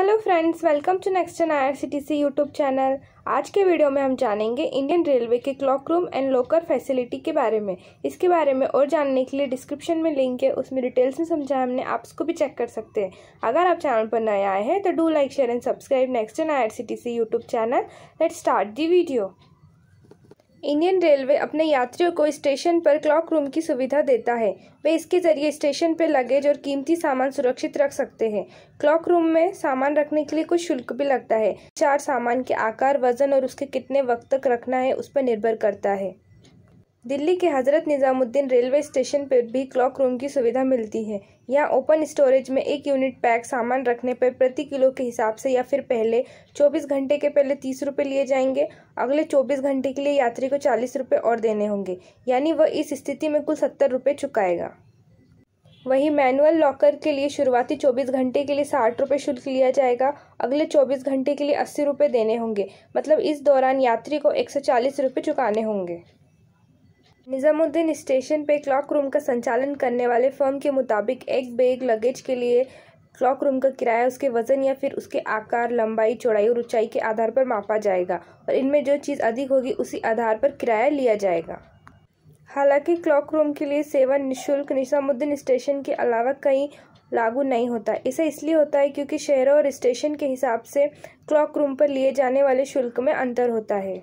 hello friends welcome to next T C YouTube channel आज के video में हम जानेंगे इंडियन रेलवे के cloakroom and locker facility के बारे में इसके बारे में और जानने के लिए डिस्क्रिप्शन में लिंक है उसमें डिटेल्स में समझाया हमने आप उसको भी चेक कर सकते हैं अगर आप चैनल पर नए आए हैं तो do like share and subscribe next gen I R C C T YouTube channel let start the video Indian railway अपने यात्रियों को स्टेशन पर क्लॉक रूम की सुविधा देता है वे इसके जरिए स्टेशन पर लगेज और कीमती सामान सुरक्षित रख सकते हैं क्लॉक रूम में सामान रखने के लिए कुछ शुल्क भी लगता है चार सामान के आकार वजन और उसके कितने वक्त तक रखना है उस पर निर्भर करता है दिल्ली के हज़रत निज़ामुद्दीन रेलवे स्टेशन पर भी क्लॉक रूम की सुविधा मिलती है यहाँ ओपन स्टोरेज में एक यूनिट पैक सामान रखने पर प्रति किलो के हिसाब से या फिर पहले 24 घंटे के पहले तीस रुपये लिए जाएंगे अगले 24 घंटे के लिए यात्री को चालीस रुपये और देने होंगे यानी वह इस स्थिति में कुल सत्तर रुपये चुकाएगा वहीं मैनुअल लॉकर के लिए शुरुआती 24 घंटे के लिए साठ रुपये शुल्क लिया जाएगा अगले 24 घंटे के लिए अस्सी रुपये देने होंगे मतलब इस दौरान यात्री को एक सौ चुकाने होंगे निज़ामुद्दीन स्टेशन पे क्लॉक रूम का संचालन करने वाले फर्म के मुताबिक एक बैग लगेज के लिए क्लॉक रूम का किराया उसके वजन या फिर उसके आकार लंबाई चौड़ाई और ऊंचाई के आधार पर मापा जाएगा और इनमें जो चीज़ अधिक होगी उसी आधार पर किराया लिया जाएगा हालांकि क्लॉक रूम के लिए सेवा निःशुल्क निज़ामुद्दीन स्टेशन के अलावा कहीं लागू नहीं होता ऐसा इसलिए होता है क्योंकि शहरों और स्टेशन के हिसाब से क्लॉक रूम पर लिए जाने वाले शुल्क में अंतर होता है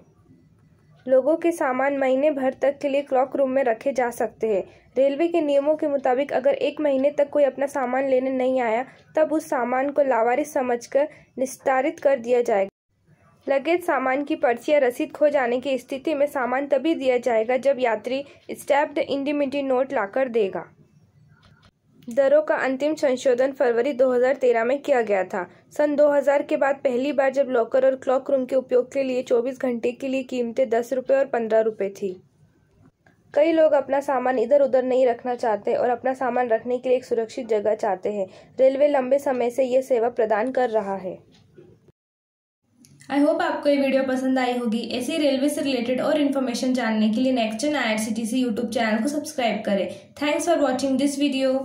लोगों के सामान महीने भर तक के लिए क्लॉक रूम में रखे जा सकते हैं रेलवे के नियमों के मुताबिक अगर एक महीने तक कोई अपना सामान लेने नहीं आया तब उस सामान को लावारिस समझकर निस्तारित कर दिया जाएगा लगेज सामान की पर्ची या रसीद खो जाने की स्थिति में सामान तभी दिया जाएगा जब यात्री स्टैप्ड इंडिमिटी नोट लाकर देगा दरों का अंतिम संशोधन फरवरी 2013 में किया गया था सन 2000 के बाद पहली बार जब लॉकर और क्लॉक रूम के उपयोग के लिए 24 घंटे के लिए कीमतें दस रुपये और पंद्रह रुपये थी कई लोग अपना सामान इधर उधर नहीं रखना चाहते और अपना सामान रखने के लिए एक सुरक्षित जगह चाहते हैं रेलवे लंबे समय से ये सेवा प्रदान कर रहा है आई होप आपको ये वीडियो पसंद आई होगी ऐसी रेलवे से रिलेटेड और इन्फॉर्मेशन जानने के लिए next gen I R C T C YouTube channel को सब्सक्राइब करें thanks for watching this video